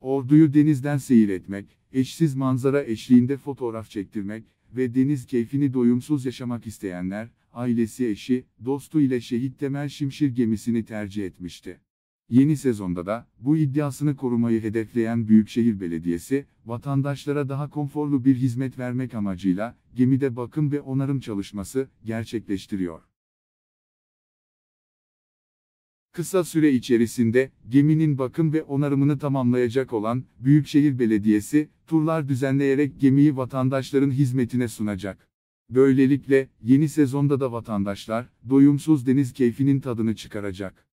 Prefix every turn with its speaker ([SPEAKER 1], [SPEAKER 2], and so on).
[SPEAKER 1] Ordu'yu denizden seyretmek, eşsiz manzara eşliğinde fotoğraf çektirmek ve deniz keyfini doyumsuz yaşamak isteyenler, ailesi eşi, dostu ile şehit Temel Şimşir gemisini tercih etmişti. Yeni sezonda da bu iddiasını korumayı hedefleyen Büyükşehir Belediyesi, vatandaşlara daha konforlu bir hizmet vermek amacıyla gemide bakım ve onarım çalışması gerçekleştiriyor. Kısa süre içerisinde geminin bakım ve onarımını tamamlayacak olan Büyükşehir Belediyesi turlar düzenleyerek gemiyi vatandaşların hizmetine sunacak. Böylelikle yeni sezonda da vatandaşlar doyumsuz deniz keyfinin
[SPEAKER 2] tadını çıkaracak.